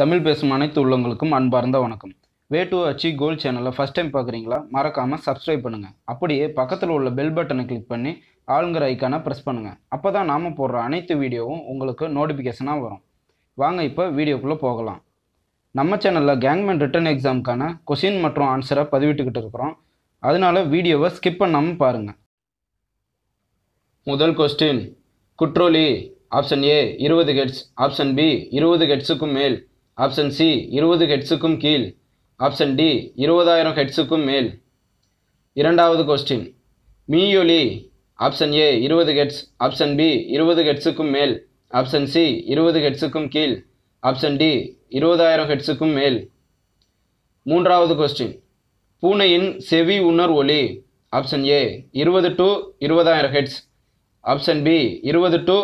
தமிழ் பேசும் அனைத்து உள்ளவங்களுக்கும் அன்பார்ந்த வணக்கம் வே டு அச்சி கோல் சேனலை ஃபஸ்ட் டைம் பார்க்குறீங்களா மறக்காமல் சப்ஸ்கிரைப் பண்ணுங்கள் அப்படியே பக்கத்தில் உள்ள பெல் பட்டனை கிளிக் பண்ணி ஆளுங்கிற ஐக்கானை ப்ரெஸ் பண்ணுங்கள் அப்போ தான் நாம் போடுற அனைத்து வீடியோவும் உங்களுக்கு நோட்டிஃபிகேஷனாக வரும் வாங்க இப்போ வீடியோக்குள்ளே போகலாம் நம்ம சேனலில் கேங்மேன் ரிட்டன் எக்ஸாமுக்கான கொஷின் மற்றும் ஆன்சரை பதிவிட்டுக்கிட்டு இருக்கிறோம் அதனால வீடியோவை ஸ்கிப் பண்ணாமல் பாருங்கள் முதல் கொஸ்டின் குட்ரோலி ஆப்ஷன் ஏ இருபது கெட்ஸ் ஆப்ஷன் பி இருபது கெட்ஸுக்கும் மேல் ஆப்ஷன் சி இருபது ஹெட்ஸுக்கும் கீழ் ஆப்ஷன் டி இருபதாயிரம் ஹெட்ஸுக்கும் மேல் இரண்டாவது கொஸ்டின் மீயொலி ஆப்ஷன் ஏ இருபது ஹெட்ஸ் ஆப்ஷன் பி இருபது ஹெட்ஸுக்கும் மேல் ஆப்ஷன் சி இருபது ஹெட்ஸுக்கும் கீழ் ஆப்ஷன் டி இருபதாயிரம் ஹெட்ஸுக்கும் மேல் மூன்றாவது கொஸ்டின் பூனையின் செவி உணர் ஒளி ஆப்ஷன் ஏ இருபது டு இருபதாயிரம் ஹெட்ஸ் ஆப்ஷன் பி இருபது டு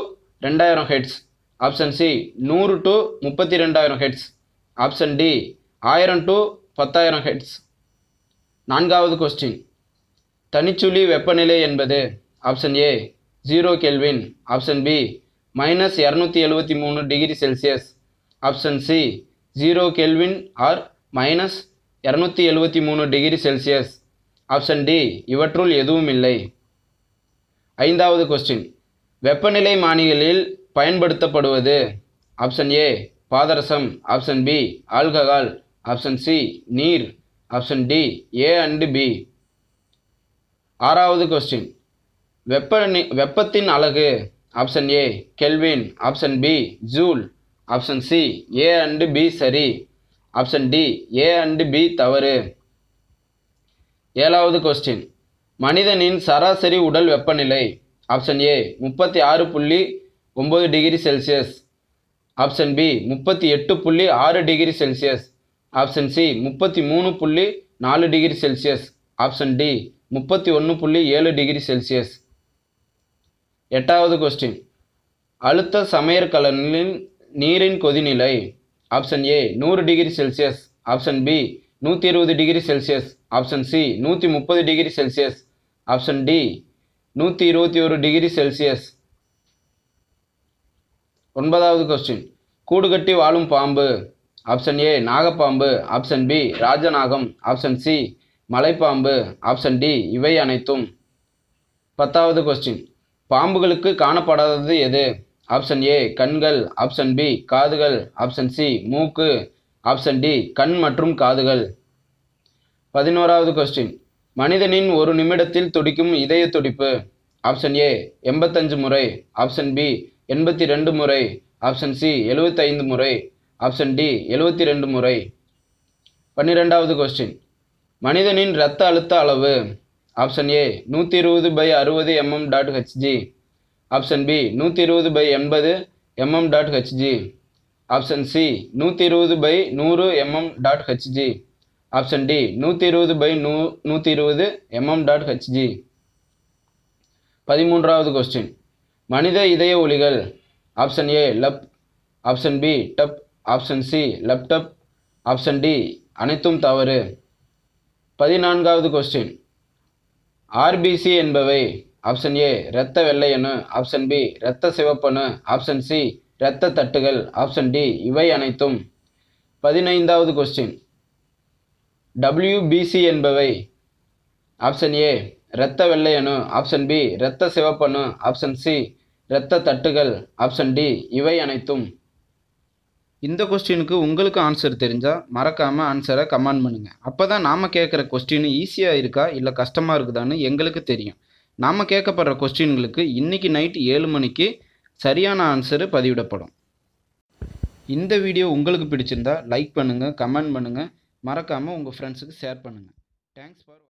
ரெண்டாயிரம் ஹெட்ஸ் ஆப்ஷன் சி நூறு டு முப்பத்தி ரெண்டாயிரம் ஹெட்ஸ் ஆப்ஷன் டி ஆயிரம் டு பத்தாயிரம் ஹெட்ஸ் நான்காவது கொஸ்டின் தனிச்சுழி வெப்பநிலை என்பது option A zero Kelvin option B minus இரநூத்தி எழுபத்தி மூணு degree Celsius option C zero Kelvin or minus இரநூத்தி எழுபத்தி மூணு டிகிரி செல்சியஸ் ஆப்ஷன் டி இவற்றுள் எதுவும் இல்லை ஐந்தாவது கொஸ்டின் வெப்பநிலை மானிகளில் பயன்படுத்தப்படுவது ஆப்ஷன் ஏ பாதரசம் option B alcohol option C நீர் option D A and B ஆறாவது கொஸ்டின் வெப்ப வெப்பத்தின் அழகு option A Kelvin option B joule option C A and B சரி option D A and B தவறு ஏழாவது கொஸ்டின் மனிதனின் சராசரி உடல் வெப்பநிலை ஆப்ஷன் ஏ முப்பத்தி ஆறு புள்ளி ஒம்பது டிகிரி செல்சியஸ் ஆப்ஷன் பி முப்பத்தி எட்டு புள்ளி ஆறு டிகிரி செல்சியஸ் ஆப்ஷன் சி முப்பத்தி மூணு புள்ளி நாலு டிகிரி செல்சியஸ் ஆப்ஷன் டி முப்பத்தி ஒன்று புள்ளி ஏழு டிகிரி செல்சியஸ் எட்டாவது கொஸ்டின் அழுத்த சமையற்கலனில் நீரின் கொதிநிலை ஆப்ஷன் ஏ நூறு டிகிரி செல்சியஸ் ஆப்ஷன் பி நூற்றி இருபது டிகிரி செல்சியஸ் ஆப்ஷன் சி நூற்றி முப்பது டிகிரி செல்சியஸ் ஆப்ஷன் டி நூற்றி இருபத்தி ஒரு டிகிரி செல்சியஸ் ஒன்பதாவது கொஸ்டின் கூடு கட்டி வாழும் பாம்பு ஆப்ஷன் ஏ நாகப்பாம்பு ஆப்ஷன் பி ராஜநாகம் ஆப்ஷன் சி மலைப்பாம்பு ஆப்ஷன் டி இவை அனைத்தும் பத்தாவது கொஸ்டின் பாம்புகளுக்கு காணப்படாதது எது ஆப்ஷன் ஏ கண்கள் ஆப்ஷன் பி காதுகள் ஆப்ஷன் சி மூக்கு ஆப்ஷன் டி கண் மற்றும் காதுகள் பதினோராவது கொஸ்டின் மனிதனின் ஒரு நிமிடத்தில் துடிக்கும் இதய துடிப்பு ஆப்ஷன் ஏ எண்பத்தஞ்சு முறை ஆப்ஷன் பி எண்பத்தி ரெண்டு முறை ஆப்ஷன் சி எழுபத்தைந்து முறை ஆப்ஷன் டி எழுபத்தி ரெண்டு முறை பன்னிரெண்டாவது கொஸ்டின் மனிதனின் இரத்த அழுத்த அளவு ஆப்ஷன் ஏ நூற்றி இருபது பை அறுபது mm dot Hg option B நூற்றி இருபது பை எண்பது mm dot Hg option C நூற்றி இருபது பை நூறு mm dot Hg option D நூற்றி இருபது பை நூ நூற்றி இருபது எம்எம் டாட் ஹெச்ஜி பதிமூன்றாவது கொஸ்டின் மனித இதய ஒலிகள் option A lub option B dub option C lub dub option D அனைத்தும் தவறு பதினான்காவது கொஸ்டின் ஆர்பிசி என்பவை ஆப்ஷன் ஏ இரத்த வெள்ளையனு ஆப்ஷன் பி இரத்த சிவப்பனு ஆப்ஷன் சி இரத்த தட்டுகள் ஆப்ஷன் டி இவை அனைத்தும் பதினைந்தாவது கொஸ்டின் டபிள்யூபிசி என்பவை ஆப்ஷன் ஏ இரத்த வெள்ளையனு ஆப்ஷன் பி இரத்த சிவப்பனு ஆப்ஷன் சி இரத்த தட்டுகள் ஆப்ஷன் டி இவை அனைத்தும் இந்த கொஸ்டினுக்கு உங்களுக்கு ஆன்சர் தெரிஞ்சால் மறக்காமல் ஆன்சரை கமெண்ட் பண்ணுங்கள் அப்போ தான் நாம் கேட்குற கொஸ்டின் ஈஸியாக இருக்கா இல்லை கஷ்டமாக இருக்குதான்னு எங்களுக்கு தெரியும் நாம் கேட்கப்படுற கொஸ்டின்களுக்கு இன்றைக்கி நைட் ஏழு மணிக்கு சரியான ஆன்சரு பதிவிடப்படும் இந்த வீடியோ உங்களுக்கு பிடிச்சிருந்தா லைக் பண்ணுங்கள் கமெண்ட் பண்ணுங்கள் மறக்காமல் உங்கள் ஃப்ரெண்ட்ஸுக்கு ஷேர் பண்ணுங்கள் தேங்க்ஸ் ஃபார்